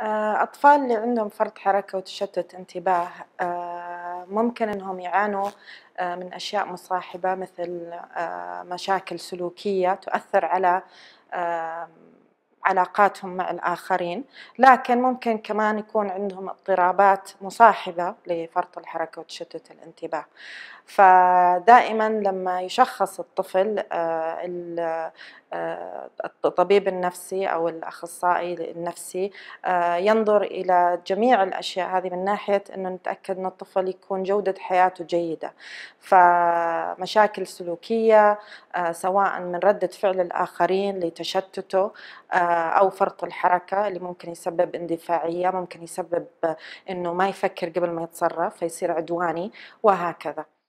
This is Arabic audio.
آه، أطفال اللي عندهم فرط حركة وتشتت انتباه آه، ممكن أنهم يعانوا آه، من أشياء مصاحبة مثل مشاكل سلوكية تؤثر على علاقاتهم مع الآخرين لكن ممكن كمان يكون عندهم اضطرابات مصاحبة لفرط الحركة وتشتت الانتباه فدائما لما يشخص الطفل آه، آه، الطبيب النفسي أو الأخصائي النفسي آه، ينظر إلى جميع الأشياء هذه من ناحية أنه نتأكد أن الطفل يكون جودة حياته جيدة فمشاكل سلوكية سواء من ردة فعل الآخرين لتشتته او فرط الحركه اللي ممكن يسبب اندفاعيه ممكن يسبب انه ما يفكر قبل ما يتصرف فيصير عدواني وهكذا